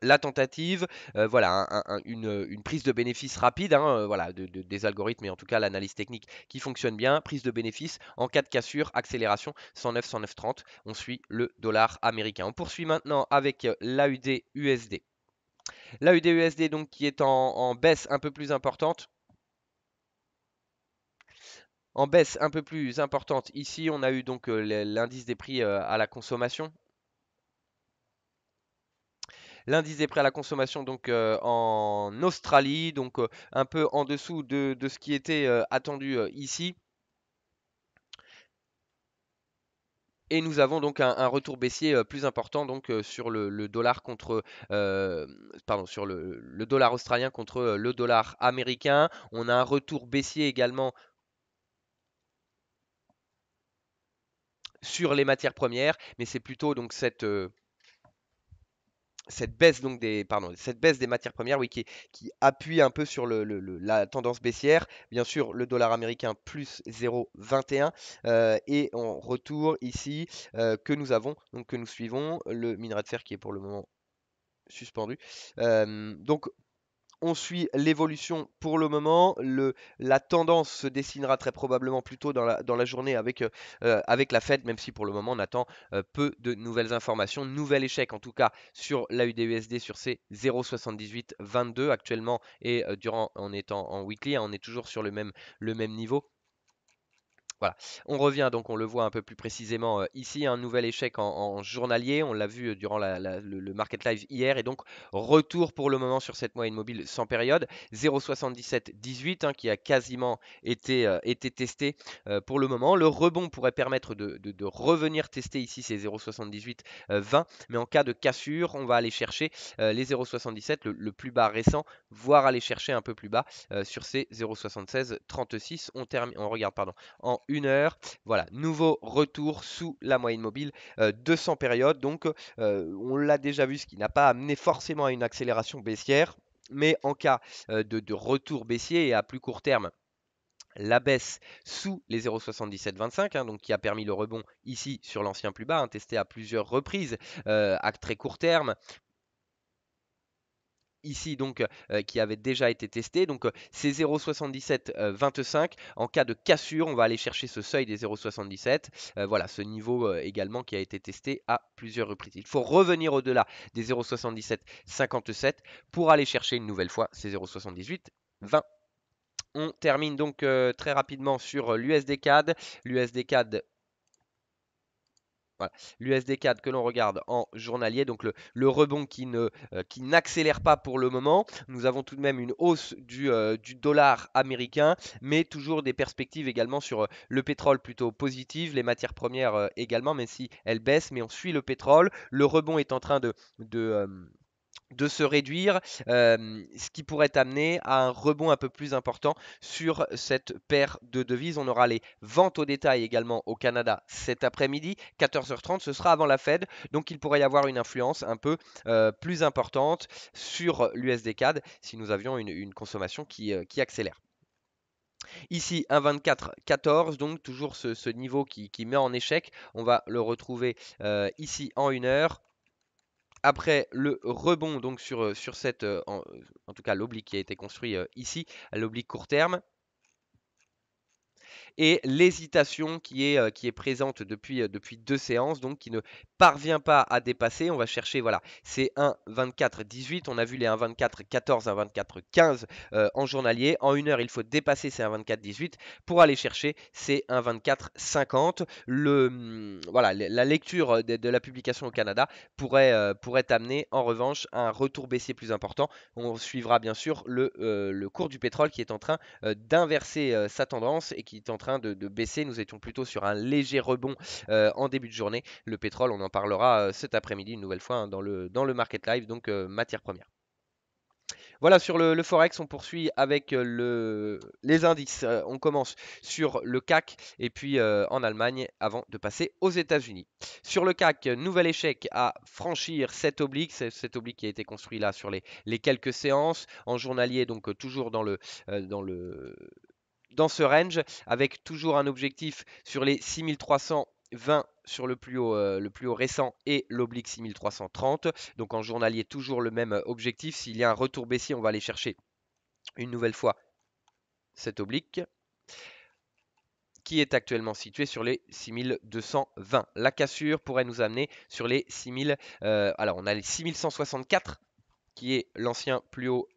la tentative, euh, voilà, une, prise de bénéfice rapide, hein, euh, voilà, des algorithmes et en tout cas l'analyse technique qui fonctionne bien, prise de bénéfice en cas de cassure, accélération 109, 109, 30. On suit le dollar américain. On poursuit maintenant avec euh, l'AUD USD. L'AUD USD donc qui est en, en baisse un peu plus importante en baisse un peu plus importante. Ici, on a eu donc l'indice des prix à la consommation L'indice des prix à la consommation donc euh, en Australie, donc euh, un peu en dessous de, ce qui était euh, attendu ici. Et nous avons donc un, retour baissier plus important donc sur le, dollar contre pardon sur le, dollar australien contre le dollar américain. On a un retour baissier également sur les matières premières, mais c'est plutôt donc cette cette baisse donc des pardon cette baisse des matières premières oui qui, appuie un peu sur le, la tendance baissière bien sûr le dollar américain plus 0,21 euh, et en retour ici euh, que nous avons donc que nous suivons le minerai de fer qui est pour le moment suspendu euh, donc on suit l'évolution pour le moment. la tendance se dessinera très probablement plus tôt dans la, journée euh, euh, avec, la Fed, même si pour le moment on attend euh, peu de nouvelles informations. Nouvel échec en tout cas sur la sur ces 0,7822 actuellement et durant en étant en weekly, hein, on est toujours sur le même niveau. Voilà. On revient donc, on le voit un peu plus précisément euh, ici, un nouvel échec en, journalier. On l'a vu euh, durant le, market live hier. Et donc, retour pour le moment sur cette moyenne mobile sans période. 0,7718 hein, qui a quasiment été, euh, testé pour le moment. Le rebond pourrait permettre de, revenir tester ici ces 0,7820. mais en cas de cassure, on va aller chercher les 0,77, le, plus bas récent, voire aller chercher un peu plus bas sur ces 0,7636. On, on regarde pardon, en une heure. Voilà, nouveau retour sous la moyenne mobile 200 euh, périodes. Donc, euh, on l'a déjà vu, ce qui n'a pas amené forcément à une accélération baissière. Mais en cas euh, de, retour baissier et à plus court terme, la baisse sous les 0,7725, hein, donc qui a permis le rebond ici sur l'ancien plus bas, hein, testé à plusieurs reprises à très court terme, ici donc euh, qui avait déjà été testé. Donc euh, c'est 0,77 euh, en cas de cassure, on va aller chercher ce seuil des 0,77. voilà, ce niveau également qui a été testé à plusieurs reprises. Il faut revenir au-delà des 0.7757 pour aller chercher une nouvelle fois ces 07820 On termine donc très rapidement sur l'USD CAD. L'USD CAD L'USD 4 que l'on regarde en journalier, donc le, rebond euh, qui n'accélère pas pour le moment. Nous avons tout de même une hausse du, euh, du dollar américain, mais toujours des perspectives également sur euh, le pétrole plutôt positives, les matières premières également, même si elles baissent, mais on suit le pétrole. Le rebond est en train de de se réduire, ce qui pourrait amener à un rebond un peu plus important sur cette paire de devises. On aura les ventes au détail également au Canada cet après-midi, 14h30, ce sera avant la Fed, donc il pourrait y avoir une influence un peu plus importante sur l'USD CAD si nous avions une, consommation qui, accélère. Ici, 1,24,14, donc toujours ce, niveau qui, qui, met en échec. On va le retrouver ici en 1 heure après le rebond donc sur, euh, cette, euh, euh, en, tout cas l'oblique qui a été construit ici, l'oblique court terme, et l'hésitation qui est, euh, qui est présente depuis, euh, depuis deux séances, donc qui ne parvient pas à dépasser. On va chercher, voilà, c'est 18. On a vu les 1, 24, 14, 15 en journalier. En une heure, il faut dépasser ces 1,2418 18 pour aller chercher ces 1,2450, 50. Le, mm, voilà, la lecture euh, de, la publication au Canada pourrait, pourrait amener en revanche un retour baissier plus important. On suivra bien sûr le, cours du pétrole qui est en train d'inverser sa tendance et qui est en train de, baisser. Nous étions plutôt sur un léger rebond euh, en début de journée. Le pétrole, on en parlera euh, cet après-midi une nouvelle fois hein, dans, le, dans le Market Live, donc euh, matière première. Voilà sur le, forex, on poursuit avec le, les indices. on commence sur le CAC et puis en Allemagne avant de passer aux États-Unis. Sur le CAC, nouvel échec à franchir cette oblique, cette oblique qui a été construite là sur les, quelques séances en journalier, donc toujours dans le, dans le dans ce range avec toujours un objectif sur les 6320 sur le plus haut, euh, le plus haut récent et l'oblique 6330. Donc en journalier, toujours le même euh, objectif. S'il y a un retour baissier, on va aller chercher une nouvelle fois cet oblique qui est actuellement situé sur les 6220. La cassure pourrait nous amener sur les 6000... Euh, alors on a les 6164 qui est l'ancien plus haut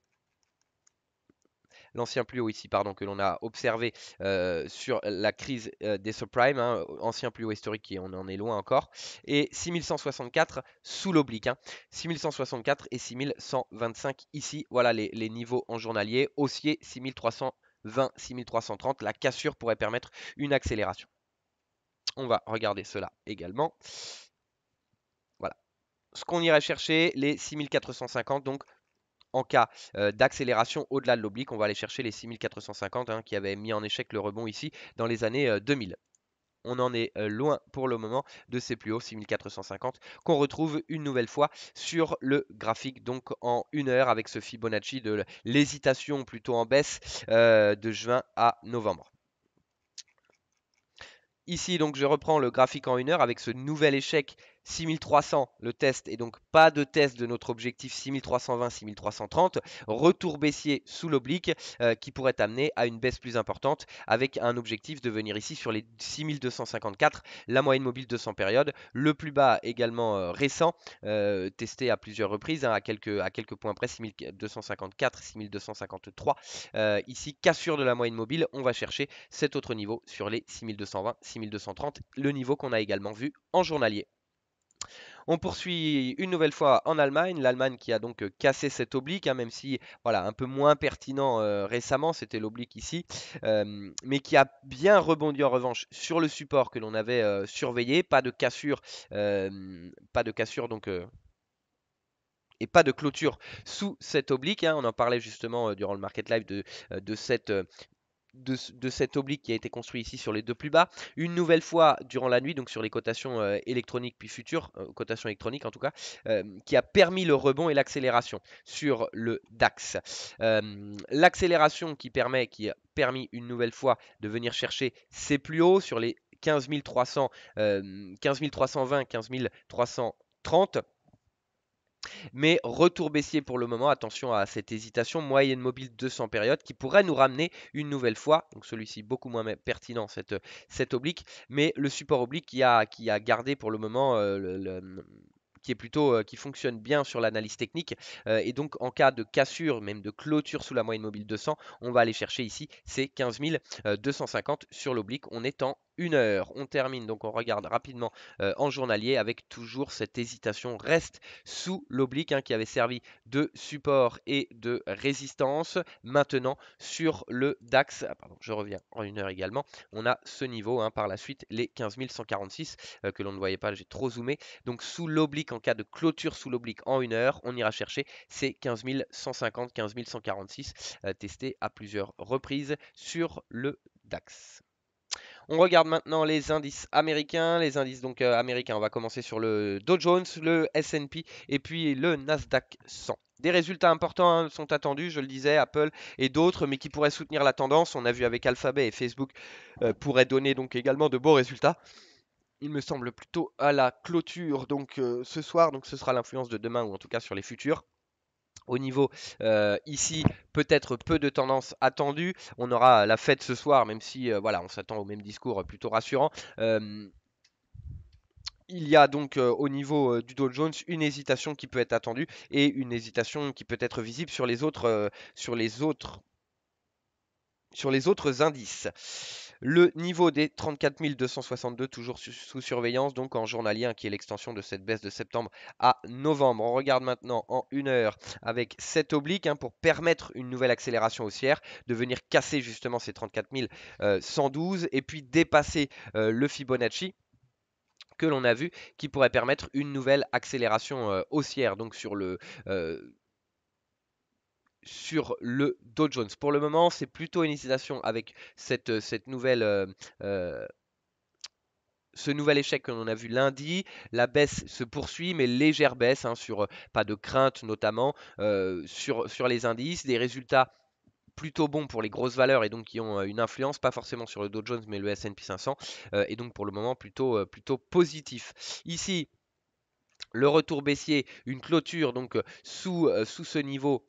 l'ancien plus haut ici, pardon, que l'on a observé euh, sur la crise euh, des subprimes, hein, ancien plus haut historique, et on en est loin encore, et 6164 sous l'oblique, 6164 hein. et 6125 ici, voilà les, niveaux en journalier, haussier 6320, 6330, la cassure pourrait permettre une accélération. On va regarder cela également. Voilà. Ce qu'on irait chercher, les 6450, donc en cas d'accélération au-delà de l'oblique. On va aller chercher les 6450 hein, qui avaient mis en échec le rebond ici dans les années 2000 on en est loin pour le moment de ces plus hauts 6450 qu'on retrouve une nouvelle fois sur le graphique donc en une heure avec ce Fibonacci de l'hésitation plutôt en baisse de juin à novembre. Ici donc je reprends le graphique en une heure avec ce nouvel échec 6300 le test et donc pas de test de notre objectif 6320-6330, retour baissier sous l'oblique euh, qui pourrait amener à une baisse plus importante avec un objectif de venir ici sur les 6254, la moyenne mobile 200 périodes, le plus bas également euh, récent, euh, testé à plusieurs reprises, hein, à, quelques, à quelques points près, 6254, 6253, ici cassure de la moyenne mobile, on va chercher cet autre niveau sur les 6220, 6230, le niveau qu'on a également vu en journalier. On poursuit une nouvelle fois en Allemagne, l'Allemagne qui a donc euh, cassé cet oblique, hein, même si voilà un peu moins pertinent euh, récemment, c'était l'oblique ici, euh, mais qui a bien rebondi en revanche sur le support que l'on avait surveillé, pas de cassure, pas de cassure donc et pas de clôture sous cette oblique. Hein. On en parlait justement durant le Market Live de, de, cette, de, cet oblique qui a été construit ici sur les deux plus bas. Une nouvelle fois durant la nuit, donc sur les cotations euh, électroniques puis futures, euh, cotations électroniques en tout cas, euh, qui a permis le rebond et l'accélération sur le DAX. l'accélération qui permet, qui a permis une nouvelle fois de venir chercher ses plus hauts sur les 15 300, 15 320, 15 330. Mais retour baissier pour le moment, attention à cette hésitation, moyenne mobile 200 périodes qui pourrait nous ramener une nouvelle fois, donc celui-ci beaucoup moins pertinent, cette, oblique, mais le support oblique qui a, qui a gardé pour le moment euh, qui est plutôt euh, qui fonctionne bien sur l'analyse technique euh, et donc en cas de cassure même de clôture sous la moyenne mobile 200 on va aller chercher ici ces 15 250 sur l'oblique on est en une heure. On termine, donc on regarde rapidement euh, en journalier avec toujours cette hésitation reste sous l'oblique hein, qui avait servi de support et de résistance. Maintenant, sur le DAX, ah, pardon, je reviens en une heure également, on a ce niveau hein, par la suite, les 15 146 euh, que l'on ne voyait pas, j'ai trop zoomé. Donc sous l'oblique, en cas de clôture sous l'oblique en une heure, on ira chercher ces 15 150, 15 146 testés à plusieurs reprises sur le DAX. On regarde maintenant les indices américains. Les indices donc euh, américains, on va commencer sur le Dow Jones, le SP et puis le Nasdaq 100. Des résultats importants hein, sont attendus, je le disais, Apple et d'autres, mais qui pourraient soutenir la tendance. On a vu avec Alphabet et Facebook euh, pourraient donner donc également de beaux résultats il me semble plutôt à la clôture donc euh, ce soir donc ce sera l'influence de demain ou en tout cas sur les futurs au niveau euh, ici peut-être peu de tendances attendues, on aura la fête ce soir même si euh, voilà on s'attend au même discours euh, plutôt rassurant il y a donc au niveau du Dow Jones une hésitation qui peut être attendue et une hésitation qui peut être visible sur les autres, sur les autres, sur les autres indices. Le niveau des 34 262, toujours sous surveillance, donc en journalier, qui est l'extension de cette baisse de septembre à novembre. On regarde maintenant en une heure avec cet oblique hein, pour permettre une nouvelle accélération haussière, de venir casser justement ces 34 112 euh, et puis dépasser euh, le Fibonacci que l'on a vu qui pourrait permettre une nouvelle accélération euh, haussière donc sur le sur le Dow Jones. Pour le moment, c'est plutôt une hésitation avec cette, euh, nouvelle... Euh, euh, ce nouvel échec que l'on a vu lundi, la baisse se poursuit, mais légère baisse, hein, sur pas de crainte notamment, sur, sur les indices, des résultats plutôt bons pour les grosses valeurs et donc qui ont une influence, pas forcément sur le Dow Jones, mais le SP 500, et donc pour le moment plutôt, plutôt positif. Ici, le retour baissier, une clôture donc sous, sous ce niveau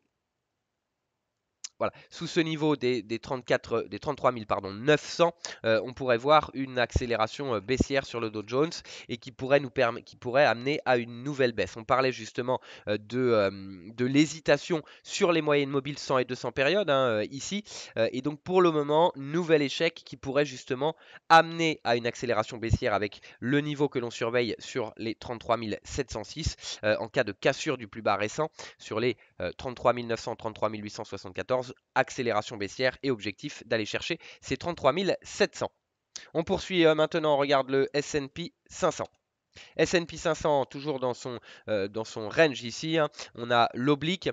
voilà, sous ce niveau des, 33 euh, pardon, 900, euh, on pourrait voir une accélération euh, baissière sur le Dow Jones et qui pourrait, amener à une nouvelle baisse. On parlait justement de, l'hésitation sur les moyennes mobiles 100 et 200 périodes hein, ici. et donc pour le moment, nouvel échec qui pourrait justement amener à une accélération baissière avec le niveau que l'on surveille sur les 33 706 en cas de cassure du plus bas récent sur les 33 900, 33 874, accélération baissière et objectif d'aller chercher ces 33 700. On poursuit euh, maintenant, on regarde le S&P 500. S&P 500 toujours dans son, euh, dans son range ici, hein. on a l'oblique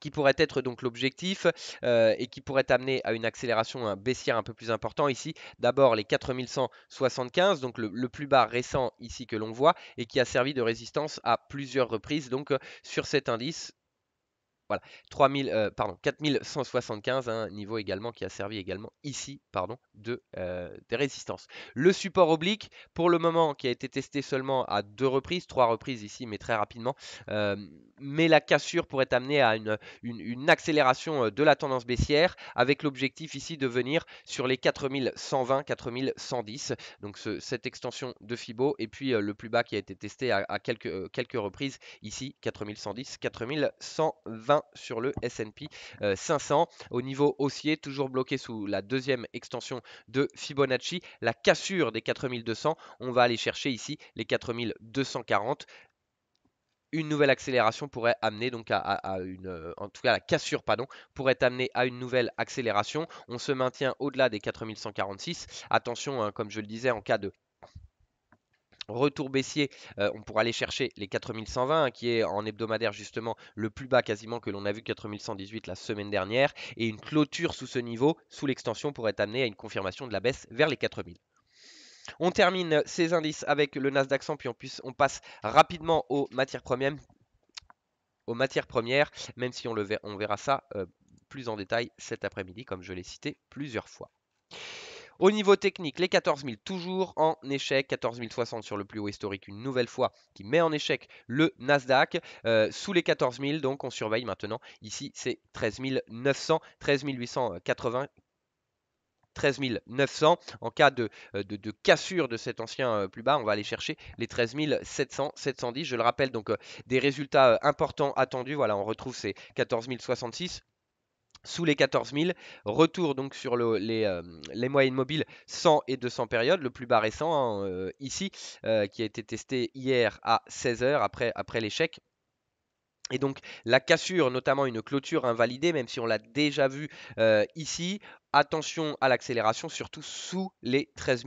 qui pourrait être donc l'objectif euh, et qui pourrait amener à une accélération hein, baissière un peu plus importante ici. D'abord les 4175, donc le, plus bas récent ici que l'on voit et qui a servi de résistance à plusieurs reprises donc sur cet indice voilà, 3000, euh, pardon, 4175, un hein, niveau également qui a servi également ici pardon, de, euh, des résistances. Le support oblique, pour le moment, qui a été testé seulement à deux reprises, trois reprises ici, mais très rapidement. Euh, mais la cassure pourrait amener à une, accélération de la tendance baissière, avec l'objectif ici de venir sur les 4120, 4110, donc cette extension de Fibo, et puis le plus bas qui a été testé à, quelques, quelques reprises ici, 4110, 4120 sur le S&P 500. Euh, Au niveau haussier, toujours bloqué sous la deuxième extension de Fibonacci, la cassure des 4200, on va aller chercher ici les 4240 une nouvelle accélération pourrait amener donc à, une euh, en tout cas la cassure pardon pourrait amener à une nouvelle accélération on se maintient au-delà des 4146 attention hein, comme je le disais en cas de Retour baissier, euh, on pourra aller chercher les 4120 hein, qui est en hebdomadaire justement le plus bas quasiment que l'on a vu 4118 la semaine dernière et une clôture sous ce niveau sous l'extension pourrait amener à une confirmation de la baisse vers les 4000. On termine ces indices avec le Nasdaq 100 puis on, passe rapidement aux matières premières aux matières premières, même si on, verra ça euh, plus en détail cet après-midi, comme je l'ai cité plusieurs fois. Au niveau technique, les 14 000 toujours en échec. 14 060 sur le plus haut historique une nouvelle fois qui met en échec le Nasdaq. Euh, sous les 14 000, donc on surveille maintenant. Ici, c'est 13 900, 13 880. 13 900. En cas euh, de, de, cassure de cet ancien euh, plus bas, on va aller chercher les 13 700, 710. Je le rappelle, donc des résultats importants attendus. Voilà, on retrouve ces 14 066 sous les 14 000. Retour donc sur euh, les, moyennes mobiles 100 et 200 périodes, le plus bas récent hein, euh, ici, euh, qui a été testé hier à 16h après, après l'échec. Et donc la cassure, notamment une clôture invalidée, même si on l'a déjà vu ici, attention à l'accélération, surtout sous les 13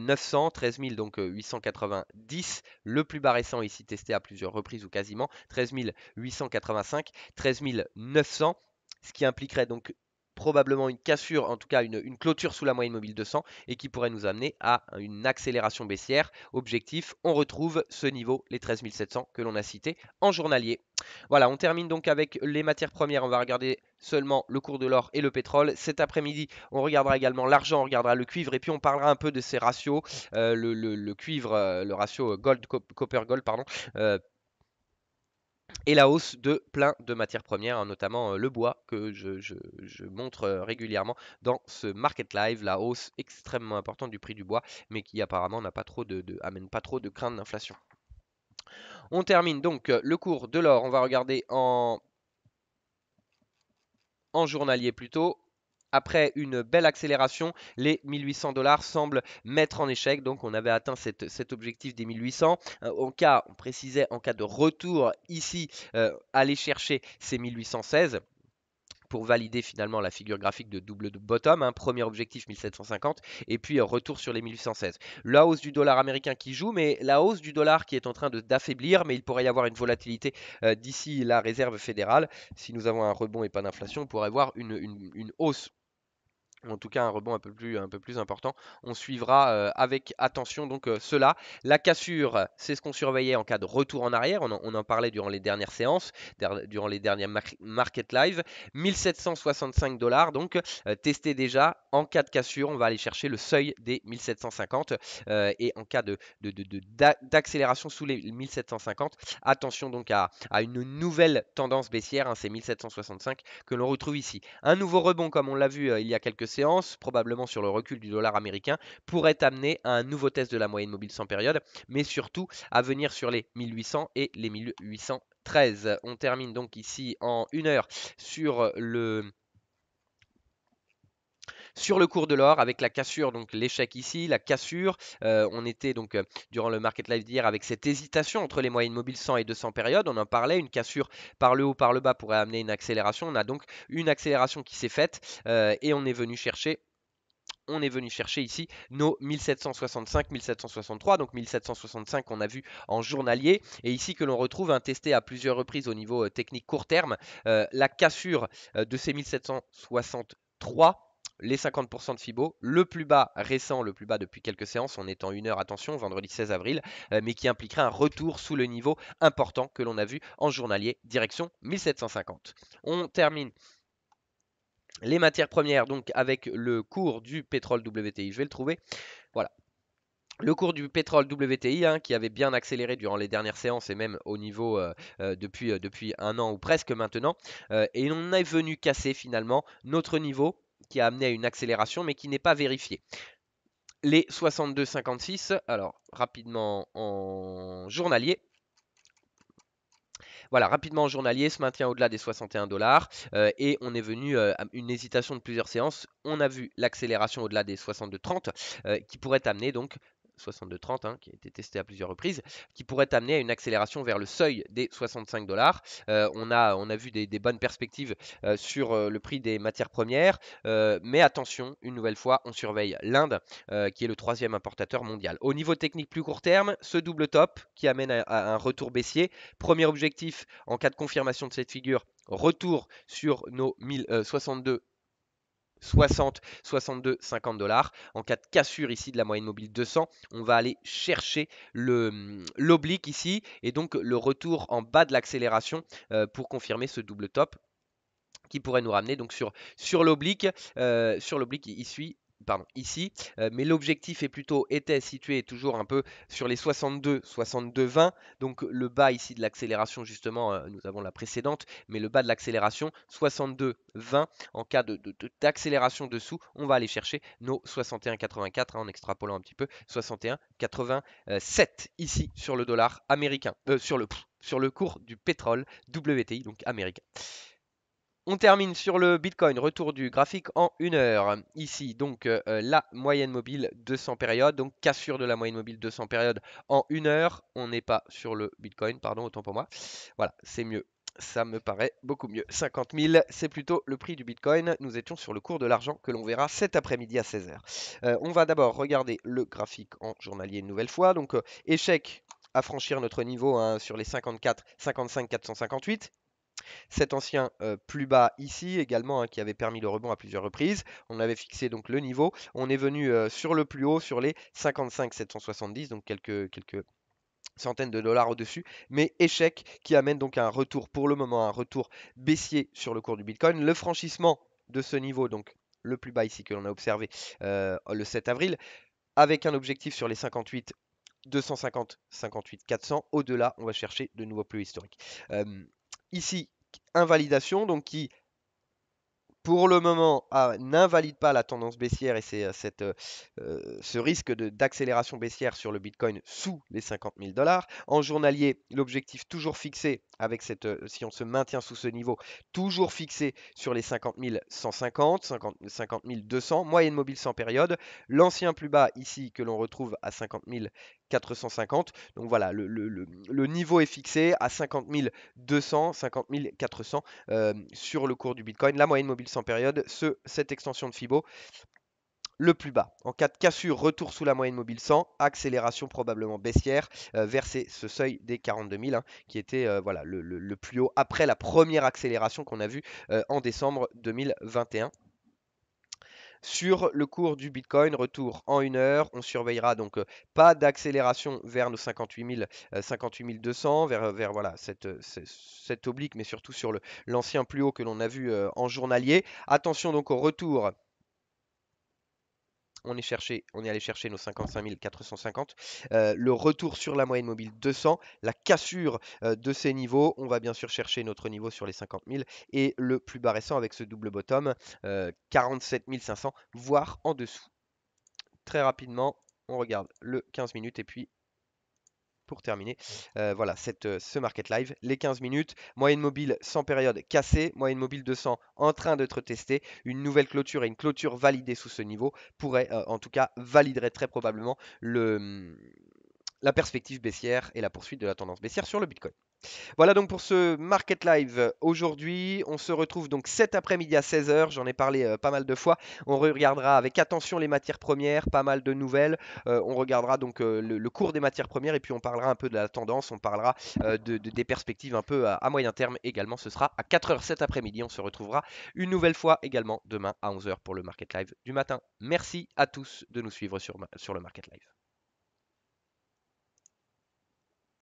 900, 13 donc 890, le plus bas récent ici testé à plusieurs reprises ou quasiment, 13 885, 13 900 ce qui impliquerait donc probablement une cassure, en tout cas une, clôture sous la moyenne mobile de et qui pourrait nous amener à une accélération baissière. Objectif, on retrouve ce niveau, les 13 700 que l'on a cité en journalier. Voilà, on termine donc avec les matières premières. On va regarder seulement le cours de l'or et le pétrole. Cet après-midi, on regardera également l'argent, on regardera le cuivre et puis on parlera un peu de ces ratios. Euh, le, cuivre, euh, le ratio gold, copper gold, pardon. Euh, et la hausse de plein de matières premières, hein, notamment euh, le bois que je, montre euh, régulièrement dans ce Market Live, la hausse extrêmement importante du prix du bois, mais qui apparemment n'a pas trop de, de, amène pas trop de crainte d'inflation. On termine donc euh, le cours de l'or, on va regarder en, en journalier plutôt après une belle accélération, les 1800 dollars semblent mettre en échec. Donc on avait atteint cet objectif des 1800. Euh, en cas, on précisait en cas de retour ici, euh, aller chercher ces 1816 pour valider finalement la figure graphique de double bottom, hein, premier objectif 1750, et puis euh, retour sur les 1816. La hausse du dollar américain qui joue, mais la hausse du dollar qui est en train d'affaiblir, mais il pourrait y avoir une volatilité d'ici la réserve fédérale. Si nous avons un rebond et pas d'inflation, on pourrait voir une, une hausse en tout cas un rebond un peu plus, important. On suivra euh, avec attention donc euh, cela. La cassure, c'est ce qu'on surveillait en cas de retour en arrière. On en, parlait durant les dernières séances, durant les dernières market live. 1765 dollars donc euh, testé déjà. En cas de cassure, on va aller chercher le seuil des 1750 et en cas de, d'accélération sous les 1750, attention donc à, une nouvelle tendance baissière. Hein, c'est 1765 que l'on retrouve ici. Un nouveau rebond comme on l'a vu il y a quelques séance, probablement sur le recul du dollar américain, pourrait amener à un nouveau test de la moyenne mobile sans période, mais surtout à venir sur les 1800 et les 1813. On termine donc ici en une heure sur le sur le cours de l'or avec la cassure, donc l'échec ici, la cassure. Euh, on était donc euh, durant le market live d'hier avec cette hésitation entre les moyennes mobiles 100 et 200 périodes. On en parlait, une cassure par le haut, par le bas pourrait amener une accélération. On a donc une accélération qui s'est faite euh, et on est venu chercher on est venu chercher ici nos 1765, 1763, donc 1765 qu'on a vu en journalier, et ici que l'on retrouve un testé à plusieurs reprises au niveau technique court terme, la cassure de ces 1763 les 50% de FIBO, le plus bas récent, le plus bas depuis quelques séances, on est en une heure, attention, vendredi 16 avril, euh, mais qui impliquerait un retour sous le niveau important que l'on a vu en journalier, direction 1750. On termine les matières premières, donc avec le cours du pétrole WTI, je vais le trouver. Voilà, le cours du pétrole WTI, hein, qui avait bien accéléré durant les dernières séances et même au niveau euh, euh, depuis, depuis, un an ou presque maintenant, et on est venu casser finalement notre niveau qui a amené à une accélération, mais qui n'est pas vérifiée. Les 62,56, alors rapidement en journalier. Voilà, rapidement en journalier, se maintient au-delà des 61 dollars euh, et on est venu euh, à une hésitation de plusieurs séances. On a vu l'accélération au-delà des 62,30 euh, qui pourrait amener donc 62,30 hein, qui a été testé à plusieurs reprises, qui pourrait amener à une accélération vers le seuil des 65 dollars. Euh, on, a, on a vu des, bonnes perspectives euh, sur euh, le prix des matières premières, mais attention, une nouvelle fois, on surveille l'Inde, qui est le troisième importateur mondial. Au niveau technique plus court terme, ce double top qui amène à, à un retour baissier. Premier objectif, en cas de confirmation de cette figure, retour sur nos 1062 60, 62, 50 dollars. En cas de cassure ici de la moyenne mobile 200, on va aller chercher mm, l'oblique ici et donc le retour en bas de l'accélération euh, pour confirmer ce double top qui pourrait nous ramener donc sur, sur l'oblique euh, sur l'oblique suit pardon, ici, euh, mais l'objectif est plutôt était situé toujours un peu sur les 62, 62, 20, donc le bas ici de l'accélération justement, euh, nous avons la précédente, mais le bas de l'accélération 62, 20, en cas d'accélération dessous, on va aller chercher nos 61, 84 hein, en extrapolant un petit peu 61, 87 ici sur le dollar américain, euh, sur le cours du pétrole WTI, donc américain. On termine sur le Bitcoin, retour du graphique en une heure. Ici, donc euh, euh, la moyenne mobile 200 périodes, donc cassure de la moyenne mobile 200 périodes en une heure. On n'est pas sur le Bitcoin, pardon, autant pour moi. Voilà, c'est mieux. Ça me paraît beaucoup mieux. 50 000, c'est plutôt le prix du Bitcoin. Nous étions sur le cours de l'argent que l'on verra cet après-midi à 16h. Euh, on va d'abord regarder le graphique en journalier une nouvelle fois. Donc échec à franchir notre niveau hein, sur les 54, 55, 458. Cet ancien euh, plus bas ici également hein, qui avait permis le rebond à plusieurs reprises. On avait fixé donc le niveau. On est venu euh, sur le plus haut sur les 55 770, donc quelques, quelques centaines de dollars au-dessus, mais échec qui amène donc un retour pour le moment, un retour baissier sur le cours du Bitcoin. Le franchissement de ce niveau, donc le plus bas ici que l'on a observé euh, le 7 avril, avec un objectif sur les 58 250, 58, 400. Au-delà, on va chercher de nouveaux plus historiques. Ici, invalidation, donc qui pour le moment ah, n'invalide pas la tendance baissière et c'est euh, euh, euh, ce risque d'accélération baissière sur le Bitcoin sous les 50 000 dollars. En journalier, l'objectif toujours fixé avec cette, si on se maintient sous ce niveau, toujours fixé sur les 50 150, 50, 200, moyenne mobile sans période. L'ancien plus bas ici que l'on retrouve à 50 000, 450. Donc voilà, le, niveau est fixé à 50 200, 50 400 sur le cours du Bitcoin. La moyenne mobile sans période, ce, cette extension de Fibo le plus bas. En cas de cassure, retour sous la moyenne mobile 100, accélération probablement baissière euh, vers ce seuil des 42 000 hein, qui était euh, voilà, le, plus haut après la première accélération qu'on a vue euh, en décembre 2021 sur le cours du Bitcoin. Retour en une heure. On surveillera donc euh, pas d'accélération vers nos 58 200, euh, vers, euh, vers voilà, cette, oblique, mais surtout sur l'ancien plus haut que l'on a vu en journalier. Attention donc au retour on est, cherché, on est allé chercher nos 55 450. Euh, le retour sur la moyenne mobile 200, la cassure euh, de ces niveaux. On va bien sûr chercher notre niveau sur les 50 000 et le plus bas récent avec ce double bottom, 47 euh, 500, voire en dessous. Très rapidement, on regarde le 15 minutes et puis pour terminer euh, voilà cette, euh, ce market live, les 15 minutes, moyenne mobile sans période cassée, moyenne mobile 200 en train d'être testée, une nouvelle clôture et une clôture validée sous ce niveau pourrait euh, en tout cas validerait très probablement le hum, la perspective baissière et la poursuite de la tendance baissière sur le Bitcoin. Voilà donc pour ce Market Live aujourd'hui. On se retrouve donc cet après-midi à 16h. J'en ai parlé euh, pas mal de fois. On regardera avec attention les matières premières, pas mal de nouvelles. Euh, on regardera donc euh, le, cours des matières premières et puis on parlera un peu de la tendance. On parlera de, des perspectives un peu à, moyen terme également. Ce sera à 4h cet après-midi. On se retrouvera une nouvelle fois également demain à 11h pour le Market Live du matin. Merci à tous de nous suivre sur le Market Live.